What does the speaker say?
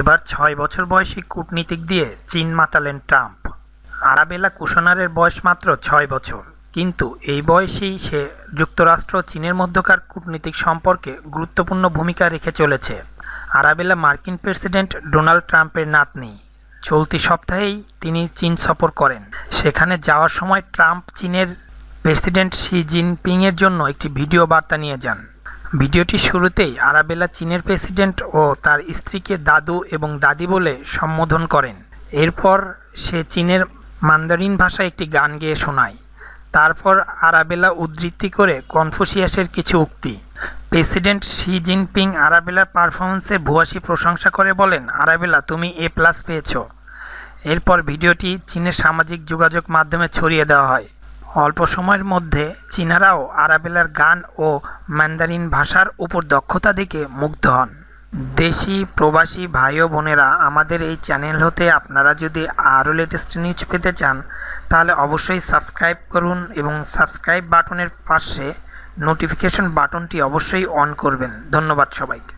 এবার ছয় বছর বয়সী কূটনীতিক দিয়ে চীন মাতালেন ট্রাম্প আরাবেলা কুশনারের বয়স মাত্র ছয় বছর কিন্তু এই বয়সেই সে যুক্তরাষ্ট্র চীনের মধ্যকার কূটনীতিক সম্পর্কে গুরুত্বপূর্ণ ভূমিকা রেখে চলেছে আরাবেলা মার্কিন প্রেসিডেন্ট ডোনাল্ড ট্রাম্পের নাতনি চলতি সপ্তাহেই তিনি চীন সফর করেন সেখানে যাওয়ার সময় ট্রাম্প চীনের প্রেসিডেন্ট শি জিনপিংয়ের জন্য একটি ভিডিও বার্তা নিয়ে যান ভিডিওটির শুরুতেই আরাবেলা চীনের প্রেসিডেন্ট ও তার স্ত্রীকে দাদু এবং দাদি বলে সম্বোধন করেন এরপর সে চীনের মান্দারিন ভাষায় একটি গান গেয়ে শোনায় তারপর আরাবেলা উদ্ধৃতি করে কনফুসিয়াসের কিছু উক্তি প্রেসিডেন্ট শি জিনপিং আরাবেলার পারফরমেন্সে ভুয়াসী প্রশংসা করে বলেন আরাবেলা তুমি এ প্লাস পেয়েছ এরপর ভিডিওটি চীনের সামাজিক যোগাযোগ মাধ্যমে ছড়িয়ে দেওয়া হয় অল্প সময়ের মধ্যে চীনারাও আরাবেলার গান ও ম্যান্দারিন ভাষার উপর দক্ষতা দেখে মুগ্ধ হন দেশি প্রবাসী ভাই ও বোনেরা আমাদের এই চ্যানেল হতে আপনারা যদি আরও লেটেস্ট নিউজ পেতে চান তাহলে অবশ্যই সাবস্ক্রাইব করুন এবং সাবস্ক্রাইব বাটনের পাশে নোটিফিকেশন বাটনটি অবশ্যই অন করবেন ধন্যবাদ সবাইকে